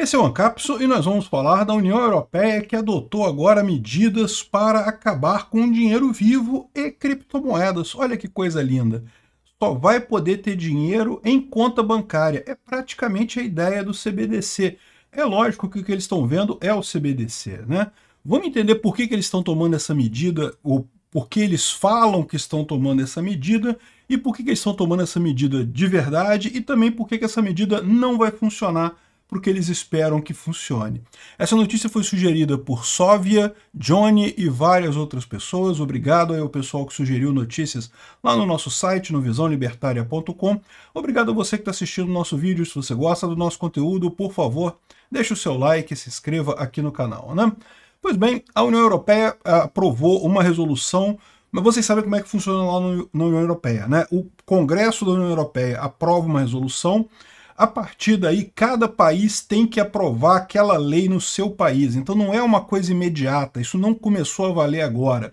Esse é o Ancapso e nós vamos falar da União Europeia que adotou agora medidas para acabar com dinheiro vivo e criptomoedas. Olha que coisa linda! Só vai poder ter dinheiro em conta bancária. É praticamente a ideia do CBDC. É lógico que o que eles estão vendo é o CBDC, né? Vamos entender por que, que eles estão tomando essa medida, ou por que eles falam que estão tomando essa medida e por que, que eles estão tomando essa medida de verdade e também por que, que essa medida não vai funcionar porque eles esperam que funcione. Essa notícia foi sugerida por Sóvia, Johnny e várias outras pessoas. Obrigado ao pessoal que sugeriu notícias lá no nosso site, no visãolibertaria.com. Obrigado a você que está assistindo o nosso vídeo. Se você gosta do nosso conteúdo, por favor, deixe o seu like e se inscreva aqui no canal. Né? Pois bem, a União Europeia eh, aprovou uma resolução mas vocês sabem como é que funciona lá no, na União Europeia, né? O Congresso da União Europeia aprova uma resolução, a partir daí, cada país tem que aprovar aquela lei no seu país. Então não é uma coisa imediata, isso não começou a valer agora.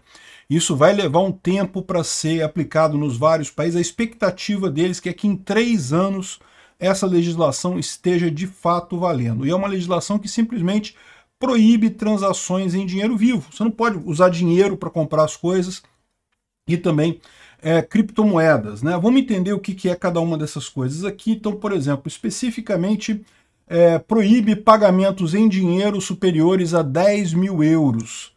Isso vai levar um tempo para ser aplicado nos vários países. A expectativa deles é que em três anos essa legislação esteja de fato valendo. E é uma legislação que simplesmente proíbe transações em dinheiro vivo. Você não pode usar dinheiro para comprar as coisas e também é, criptomoedas. Né? Vamos entender o que, que é cada uma dessas coisas aqui. Então, por exemplo, especificamente é, proíbe pagamentos em dinheiro superiores a 10 mil euros.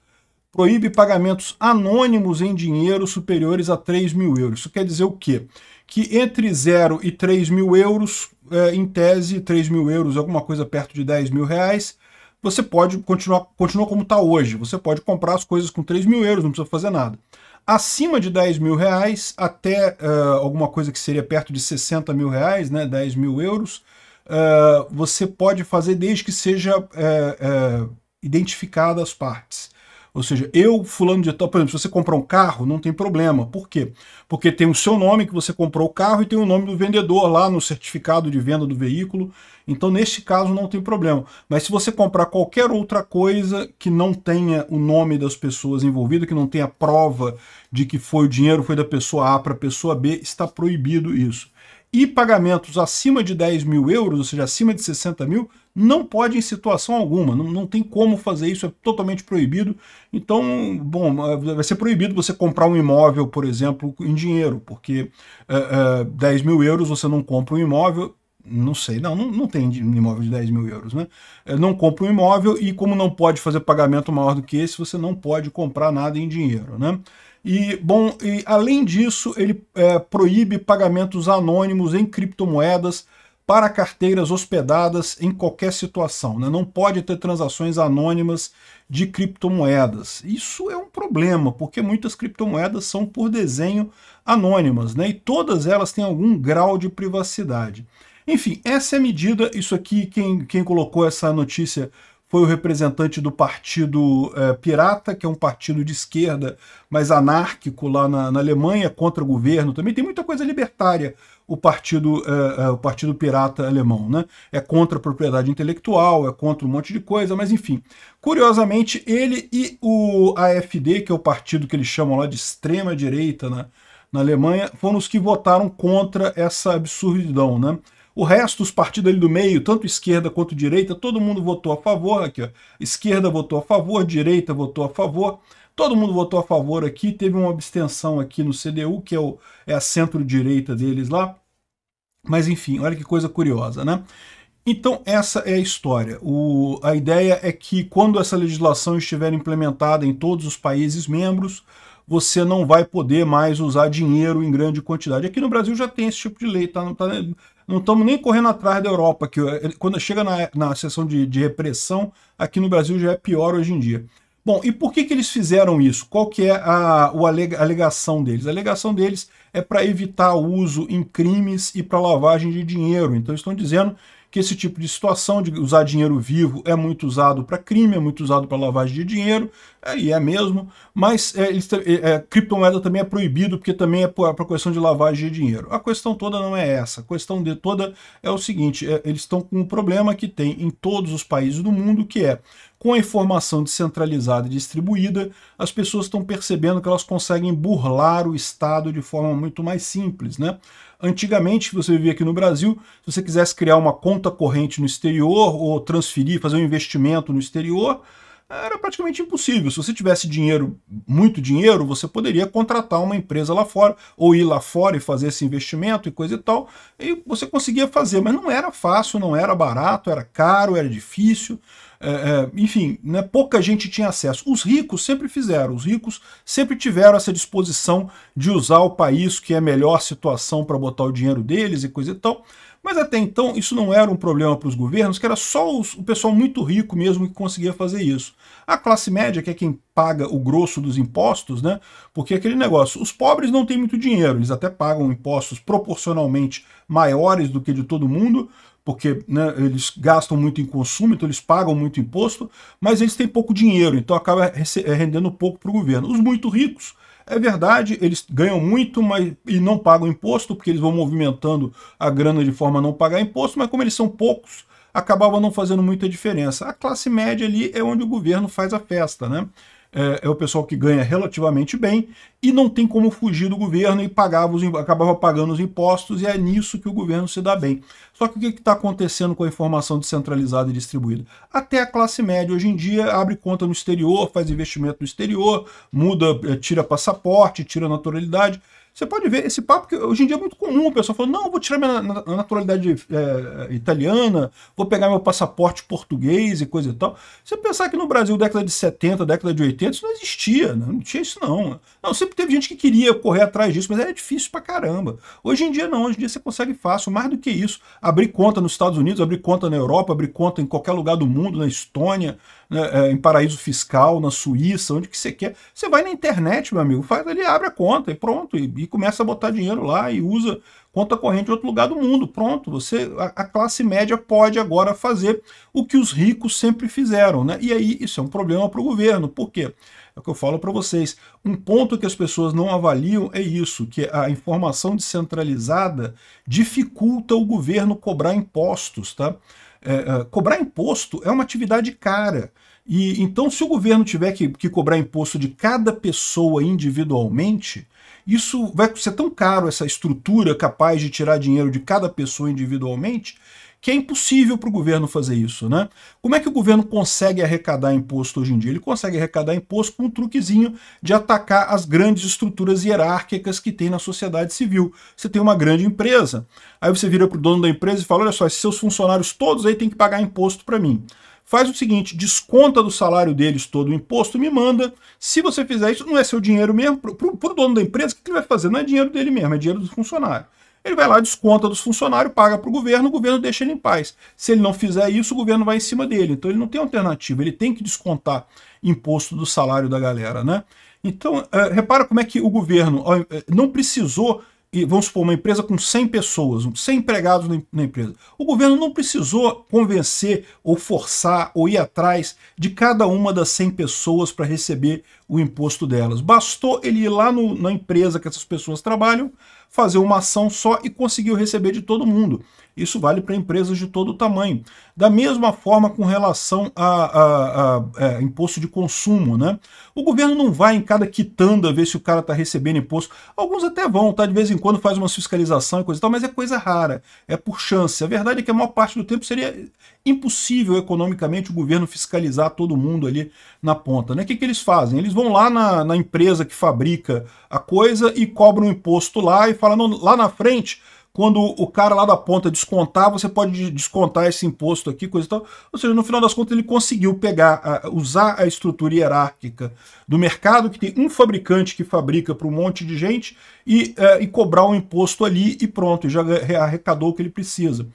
Proíbe pagamentos anônimos em dinheiro superiores a 3 mil euros. Isso quer dizer o quê? Que entre 0 e 3 mil euros, é, em tese, 3 mil euros, alguma coisa perto de 10 mil reais, você pode continuar continua como está hoje. Você pode comprar as coisas com 3 mil euros, não precisa fazer nada acima de 10 mil reais até uh, alguma coisa que seria perto de 60 mil reais, né, 10 mil euros, uh, você pode fazer desde que seja uh, eh, identificada as partes. Ou seja, eu, fulano de tal, por exemplo, se você comprar um carro, não tem problema. Por quê? Porque tem o seu nome que você comprou o carro e tem o nome do vendedor lá no certificado de venda do veículo. Então, neste caso, não tem problema. Mas se você comprar qualquer outra coisa que não tenha o nome das pessoas envolvidas, que não tenha prova de que foi o dinheiro foi da pessoa A para a pessoa B, está proibido isso. E pagamentos acima de 10 mil euros, ou seja, acima de 60 mil, não pode em situação alguma, não, não tem como fazer isso, é totalmente proibido. Então, bom, eh, vai ser proibido você comprar um imóvel, por exemplo, em dinheiro, porque é, é 10 mil euros você não compra um imóvel, não sei, não, não, não tem imóvel de 10 mil euros, né? Eh, não compra um imóvel e como não pode fazer pagamento maior do que esse, você não pode comprar nada em dinheiro, né? E, bom, e além disso, ele é, proíbe pagamentos anônimos em criptomoedas, para carteiras hospedadas em qualquer situação. Né? Não pode ter transações anônimas de criptomoedas. Isso é um problema, porque muitas criptomoedas são, por desenho, anônimas, né? e todas elas têm algum grau de privacidade. Enfim, essa é a medida, isso aqui, quem, quem colocou essa notícia foi o representante do Partido é, Pirata, que é um partido de esquerda, mas anárquico lá na, na, Alemanha, contra o governo também. Tem muita coisa libertária o Partido, é, é, o partido Pirata alemão. Né? É contra a propriedade intelectual, é contra um monte de coisa, mas enfim. Curiosamente, ele e o AFD, que é o partido que eles chamam lá de extrema-direita na, na Alemanha, foram os que votaram contra essa absurdidão. Né? O resto, os partidos ali do meio, tanto esquerda quanto direita, todo mundo votou a favor. Aqui, ó. Esquerda votou a favor, direita votou a favor. Todo mundo votou a favor aqui. Teve uma abstenção aqui no CDU, que é, o, é a centro-direita deles lá. Mas enfim, olha que coisa curiosa, né? Então essa é a história. O, a ideia é que quando essa legislação estiver implementada em todos os países membros, você não vai poder mais usar dinheiro em grande quantidade. Aqui no Brasil já tem esse tipo de lei, tá? tá não estamos nem correndo atrás da Europa, que eh, quando chega na, na sessão de, de repressão, aqui no Brasil já é pior hoje em dia. Bom, e por que, que eles fizeram isso? Qual que é a, o alegação deles? A alegação deles é para evitar o uso em crimes e para lavagem de dinheiro. Então estão dizendo que esse tipo de situação de usar dinheiro vivo é muito usado para crime, é muito usado para lavagem de dinheiro, é, e é mesmo, mas é, é, é, criptomoeda também é proibido porque também é para é questão de lavagem de dinheiro. A questão toda não é essa. A questão de toda é o seguinte, é, eles estão com um problema que tem em todos os países do mundo, que é com a informação descentralizada e distribuída, as pessoas estão percebendo que elas conseguem burlar o Estado de forma muito mais simples, né? Antigamente, você vivia aqui no Brasil, se você quisesse criar uma conta corrente no exterior ou transferir, fazer um investimento no exterior, era praticamente impossível. Se você tivesse dinheiro, muito dinheiro, você poderia contratar uma empresa lá fora, ou ir lá fora e fazer esse investimento e coisa e tal, e você conseguia fazer, mas não era fácil, não era barato, era caro, era difícil, é, é enfim, né, pouca gente tinha acesso. Os ricos sempre fizeram, os ricos sempre tiveram essa disposição de usar o país que é a melhor situação para botar o dinheiro deles e coisa e tal, mas até então isso não era um problema para os governos, que era só os, o pessoal muito rico mesmo que conseguia fazer isso. A classe média, que é quem paga o grosso dos impostos, né? Porque aquele negócio, os pobres não têm muito dinheiro, eles até pagam impostos proporcionalmente maiores do que de todo mundo, porque né, eles gastam muito em consumo, então eles pagam muito imposto, mas eles têm pouco dinheiro, então acaba eh, rendendo pouco para o governo. Os muito ricos é verdade, eles ganham muito mas, e não pagam imposto, porque eles vão movimentando a grana de forma a não pagar imposto, mas como eles são poucos, acabava não fazendo muita diferença. A classe média ali é onde o governo faz a festa, né? é, é, o pessoal que ganha relativamente bem e não tem como fugir do governo e pagava os, acabava pagando os impostos e é nisso que o governo se dá bem. Só que o que está acontecendo com a informação descentralizada e distribuída? Até a classe média hoje em dia abre conta no exterior, faz investimento no exterior, muda, é, tira passaporte, tira naturalidade você pode ver esse papo que hoje em dia é muito comum. O pessoal não, vou tirar minha naturalidade é, italiana, vou pegar meu passaporte português e coisa e tal. Você pensar que no Brasil, década de 70, década de 80, isso não existia, né? não tinha isso não. Não, sempre teve gente que queria correr atrás disso, mas era difícil pra caramba. Hoje em dia não, hoje em dia você consegue fácil, mais do que isso, abrir conta nos Estados Unidos, abrir conta na Europa, abrir conta em qualquer lugar do mundo, na Estônia, né, é, em paraíso fiscal, na Suíça, onde que você quer. Você vai na internet, meu amigo, faz ele abre a conta e pronto, e, e começa a botar dinheiro lá e usa conta corrente de outro lugar do mundo. Pronto, você a, a, classe média pode agora fazer o que os ricos sempre fizeram, né? E aí isso é um problema para o governo, por quê? É o que eu falo para vocês. Um ponto que as pessoas não avaliam é isso, que a informação descentralizada dificulta o governo cobrar impostos, tá? É, é, cobrar imposto é uma atividade cara. E então, se o governo tiver que, que cobrar imposto de cada pessoa individualmente, isso vai ser tão caro, essa estrutura capaz de tirar dinheiro de cada pessoa individualmente, que é impossível para o governo fazer isso, né? Como é que o governo consegue arrecadar imposto hoje em dia? Ele consegue arrecadar imposto com um truquezinho de atacar as grandes estruturas hierárquicas que tem na sociedade civil. Você tem uma grande empresa, aí você vira para o dono da empresa e fala, olha só, esses seus funcionários todos aí têm que pagar imposto para mim faz o seguinte, desconta do salário deles todo o imposto e me manda. Se você fizer isso, não é seu dinheiro mesmo, para o dono da empresa, o que ele vai fazer? Não é dinheiro dele mesmo, é dinheiro do funcionário. Ele vai lá, desconta dos funcionários, paga para o governo, o governo deixa ele em paz. Se ele não fizer isso, o governo vai em cima dele. Então ele não tem alternativa, ele tem que descontar imposto do salário da galera. Né? Então, é, repara como é que o governo é, não precisou e vamos supor, uma empresa com 100 pessoas, 100 empregados na empresa. O governo não precisou convencer ou forçar ou ir atrás de cada uma das 100 pessoas para receber o imposto delas. Bastou ele ir lá no, na empresa que essas pessoas trabalham, fazer uma ação só e conseguiu receber de todo mundo. Isso vale para empresas de todo tamanho. Da mesma forma com relação a, a, a, a, é, imposto de consumo, né? O governo não vai em cada quitanda ver se o cara está recebendo imposto. Alguns até vão, tá? De vez em quando faz uma fiscalização e coisa e tal, mas é coisa rara, é por chance. A verdade é que a maior parte do tempo seria impossível economicamente o governo fiscalizar todo mundo ali na ponta, né? O que, que eles fazem? Eles vão lá na, na empresa que fabrica a coisa e cobram um imposto lá e falam, lá na frente quando o cara lá da ponta descontar, você pode descontar esse imposto aqui, coisa e tal. Ou seja, no final das contas ele conseguiu pegar, usar a estrutura hierárquica do mercado, que tem um fabricante que fabrica para um monte de gente, e, é, e cobrar um imposto ali e pronto, já arrecadou o que ele precisa.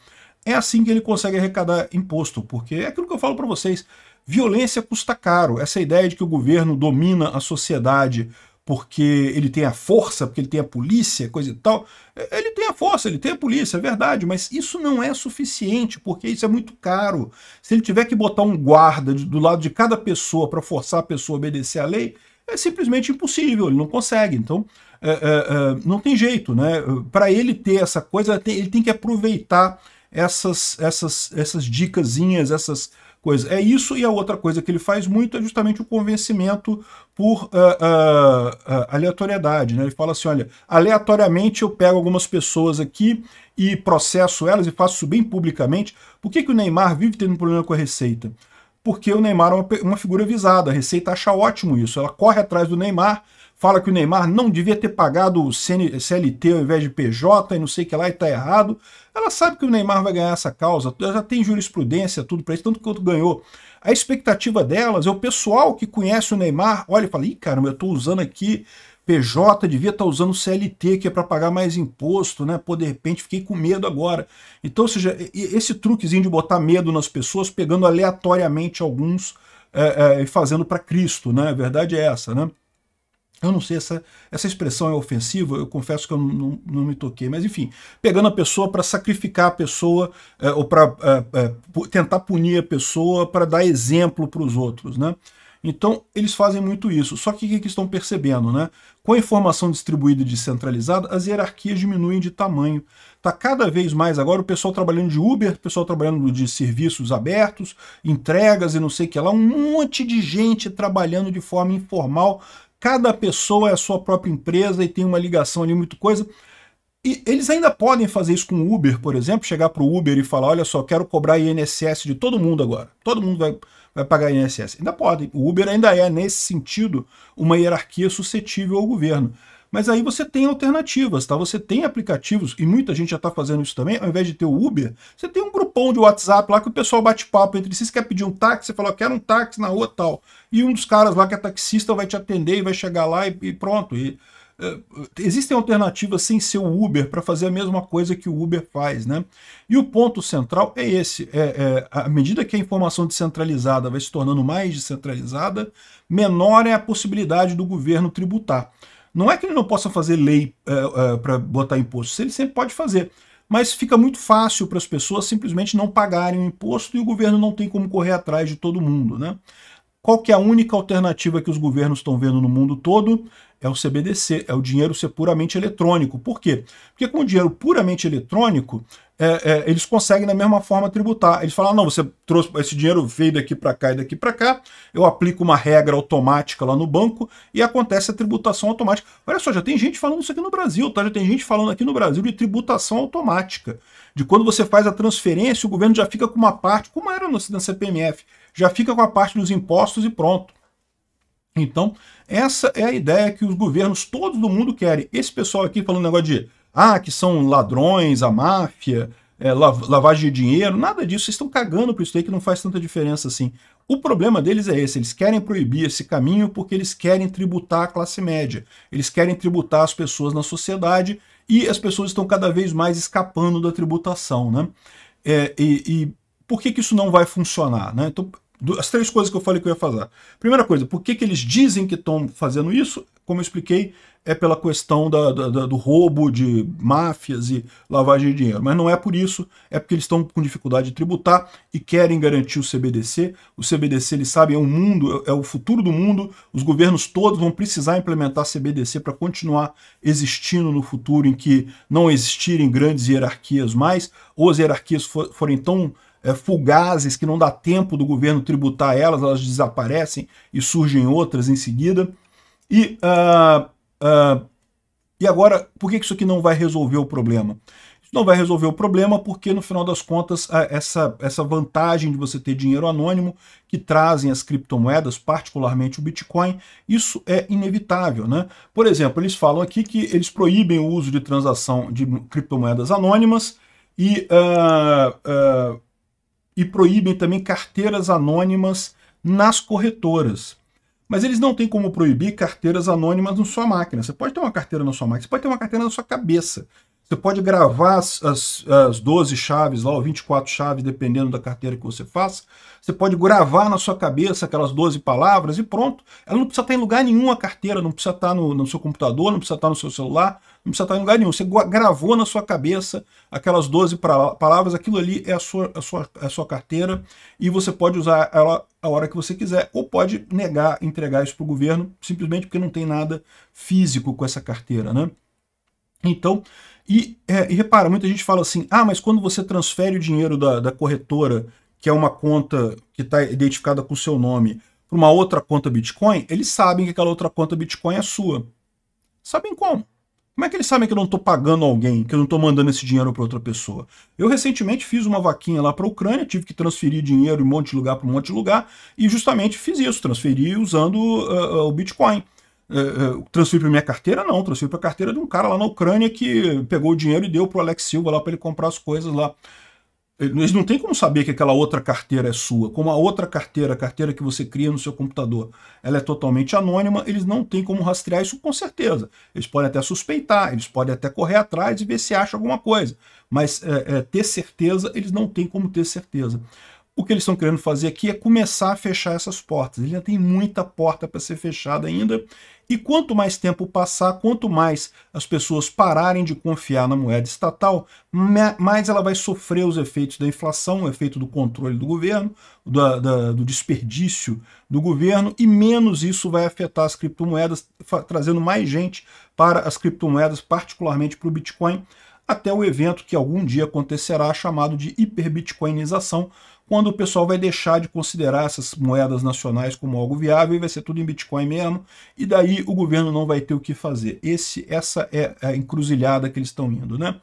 É assim que ele consegue arrecadar imposto, porque é aquilo que eu falo para vocês, violência custa caro. Essa ideia de que o governo domina a sociedade porque ele tem a força, porque ele tem a polícia, coisa e tal. É, ele tem a força, ele tem a polícia, é verdade, mas isso não é suficiente, porque isso é muito caro. Se ele tiver que botar um guarda do lado de cada pessoa para forçar a pessoa a obedecer à lei, é simplesmente impossível, ele não consegue. Então, é, é, é, não tem jeito, né? Para ele ter essa coisa, ele tem que aproveitar essas, essas, essas dicasinhas, essas coisa. É isso e a outra coisa que ele faz muito é justamente o convencimento por uh, uh, uh, aleatoriedade. Né? Ele fala assim, olha, aleatoriamente eu pego algumas pessoas aqui e processo elas e faço isso bem publicamente. Por que, que o Neymar vive tendo um problema com a Receita? Porque o Neymar é uma, uma figura visada, a Receita acha ótimo isso, ela corre atrás do Neymar fala que o Neymar não devia ter pagado o CLT ao invés de PJ e não sei o que lá e tá errado. Ela sabe que o Neymar vai ganhar essa causa, já tem jurisprudência, tudo para isso, tanto quanto ganhou. A expectativa delas é o pessoal que conhece o Neymar, olha e fala, ih, caramba, eu estou usando aqui PJ, devia estar tá usando CLT, que é para pagar mais imposto, né? Pô, de repente fiquei com medo agora. Então, ou seja, esse truquezinho de botar medo nas pessoas, pegando aleatoriamente alguns eh, eh, e é, é, fazendo para Cristo, né? A verdade é essa, né? Eu não sei, essa, essa expressão é ofensiva, eu confesso que eu não, não me toquei, mas enfim, pegando a pessoa para sacrificar a pessoa, é, ou para é, é, tentar punir a pessoa, para dar exemplo para os outros, né? Então, eles fazem muito isso. Só que o que estão percebendo, né? Com a informação distribuída e descentralizada, as hierarquias diminuem de tamanho. Está cada vez mais agora o pessoal trabalhando de Uber, o pessoal trabalhando de serviços abertos, entregas e não sei o que lá, um monte de gente trabalhando de forma informal Cada pessoa é a sua própria empresa e tem uma ligação ali, muito coisa. E eles ainda podem fazer isso com o Uber, por exemplo, chegar para o Uber e falar, olha só, quero cobrar INSS de todo mundo agora. Todo mundo vai, vai pagar INSS. Ainda podem. O Uber ainda é, nesse sentido, uma hierarquia suscetível ao governo. Mas aí você tem alternativas, tá? Você tem aplicativos, e muita gente já está fazendo isso também, ao invés de ter o Uber, você tem um grupão de WhatsApp lá que o pessoal bate papo entre si, você quer pedir um táxi, você fala, quero um táxi na rua tal. E um dos caras lá que é taxista vai te atender e vai chegar lá e, e pronto. E, Uh, existem alternativas sem ser o Uber para fazer a mesma coisa que o Uber faz, né? E o ponto central é esse: é, é, à medida que a informação descentralizada vai se tornando mais descentralizada, menor é a possibilidade do governo tributar. Não é que ele não possa fazer lei eh, eh, para botar imposto, ele sempre pode fazer. Mas fica muito fácil para as pessoas simplesmente não pagarem o imposto e o governo não tem como correr atrás de todo mundo. Né? Qual que é a única alternativa que os governos estão vendo no mundo todo? é o CBDC, é o dinheiro ser puramente eletrônico. Por quê? Porque com o dinheiro puramente eletrônico, é, é, eles conseguem da mesma forma tributar. Eles falam, ah, não, você trouxe esse dinheiro veio daqui para cá e daqui para cá, eu aplico uma regra automática lá no banco e acontece a tributação automática. Olha só, já tem gente falando isso aqui no Brasil, tá? Já tem gente falando aqui no Brasil de tributação automática. De quando você faz a transferência, o governo já fica com uma parte, como era no, na CPMF, já fica com a parte dos impostos e pronto. Então, essa é a ideia que os governos, todo do mundo querem. Esse pessoal aqui falando negócio de, ah, que são ladrões, a máfia, é, lavagem de dinheiro, nada disso. Vocês estão cagando para isso aí que não faz tanta diferença assim. O problema deles é esse, eles querem proibir esse caminho porque eles querem tributar a classe média, eles querem tributar as pessoas na sociedade e as pessoas estão cada vez mais escapando da tributação, né? É, e, e por que, que isso não vai funcionar? Né? Então, as três coisas que eu falei que eu ia fazer. Primeira coisa, por que, que eles dizem que estão fazendo isso? Como eu expliquei, é pela questão da, da, do roubo de máfias e lavagem de dinheiro. Mas não é por isso, é porque eles estão com dificuldade de tributar e querem garantir o CBDC. O CBDC, eles sabem, é o mundo, é, é o futuro do mundo. Os governos todos vão precisar implementar CBDC para continuar existindo no futuro em que não existirem grandes hierarquias mais, ou as hierarquias for, forem tão é, fugazes que não dá tempo do governo tributar elas, elas desaparecem e surgem outras em seguida. E, uh, uh, e agora, por que isso aqui não vai resolver o problema? não vai resolver o problema porque, no final das contas, essa, essa vantagem de você ter dinheiro anônimo que trazem as criptomoedas, particularmente o Bitcoin, isso é inevitável. Né? Por exemplo, eles falam aqui que eles proíbem o uso de transação de criptomoedas anônimas e uh, e proíbem também carteiras anônimas nas corretoras. Mas eles não têm como proibir carteiras anônimas na sua máquina. Você pode ter uma carteira na sua máquina, você pode ter uma carteira na sua cabeça. Você pode gravar as, as, as 12 chaves lá, ou 24 chaves, dependendo da carteira que você faça. Você pode gravar na sua cabeça aquelas 12 palavras e pronto. Ela não precisa estar em lugar nenhum a carteira, não precisa estar no, no seu computador, não precisa estar no seu celular, não precisa estar em lugar nenhum. Você gravou na sua cabeça aquelas 12 palavras, aquilo ali é a sua, a sua, a sua carteira e você pode usar ela a hora que você quiser ou pode negar, entregar isso para o governo simplesmente porque não tem nada físico com essa carteira, né? Então, e, é, e, repara, muita gente fala assim, ah, mas quando você transfere o dinheiro da, da corretora, que é uma conta que está identificada com o seu nome, para uma outra conta Bitcoin, eles sabem que aquela outra conta Bitcoin é sua. Sabem como? Como é que eles sabem que eu não estou pagando alguém, que eu não estou mandando esse dinheiro para outra pessoa? Eu recentemente fiz uma vaquinha lá para a Ucrânia, tive que transferir dinheiro de um monte de lugar para um monte de lugar, e justamente fiz isso, transferi usando uh, uh, o Bitcoin. É, é, uh, para minha carteira? Não, transfiro para a carteira de um cara lá na Ucrânia que pegou o dinheiro e deu para o Alex Silva lá para ele comprar as coisas lá. Eles não têm como saber que aquela outra carteira é sua. Como a outra carteira, a carteira que você cria no seu computador, ela é totalmente anônima, eles não têm como rastrear isso com certeza. Eles podem até suspeitar, eles podem até correr atrás e ver se acha alguma coisa. Mas é, é, ter certeza, eles não têm como ter certeza. O que eles estão querendo fazer aqui é começar a fechar essas portas. Ele ainda tem muita porta para ser fechada ainda. E quanto mais tempo passar, quanto mais as pessoas pararem de confiar na moeda estatal, mais ela vai sofrer os efeitos da inflação, o efeito do controle do governo, do, do desperdício do governo, e menos isso vai afetar as criptomoedas, trazendo mais gente para as criptomoedas, particularmente para o Bitcoin, até o evento que algum dia acontecerá chamado de hiperbitcoinização, quando o pessoal vai deixar de considerar essas moedas nacionais como algo viável e vai ser tudo em Bitcoin mesmo, e daí o governo não vai ter o que fazer. Esse, essa é a encruzilhada que eles estão indo, né?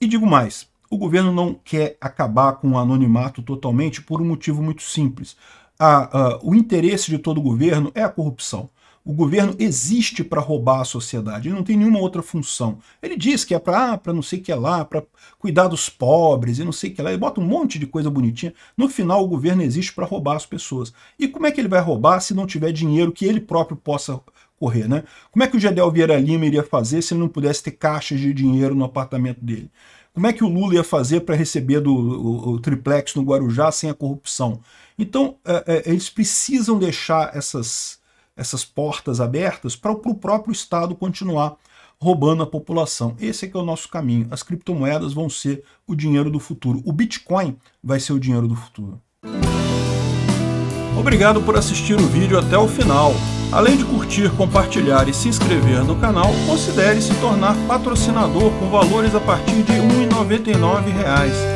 E digo mais, o governo não quer acabar com o anonimato totalmente por um motivo muito simples. A, a, o interesse de todo governo é a corrupção. O governo existe para roubar a sociedade, ele não tem nenhuma outra função. Ele diz que é para ah, não sei o que é lá, para cuidar dos pobres e não sei o que lá, ele bota um monte de coisa bonitinha. No final, o governo existe para roubar as pessoas. E como é que ele vai roubar se não tiver dinheiro que ele próprio possa correr, né? Como é que o Gedel Vieira Lima iria fazer se ele não pudesse ter caixas de dinheiro no apartamento dele? Como é que o Lula ia fazer para receber do, o, o, triplex no Guarujá sem a corrupção? Então, é, é, eles precisam deixar essas essas portas abertas para o próprio Estado continuar roubando a população. Esse é que é o nosso caminho. As criptomoedas vão ser o dinheiro do futuro. O Bitcoin vai ser o dinheiro do futuro. Obrigado por assistir o vídeo até o final. Além de curtir, compartilhar e se inscrever no canal, considere se tornar patrocinador com valores a partir de R$ 1,99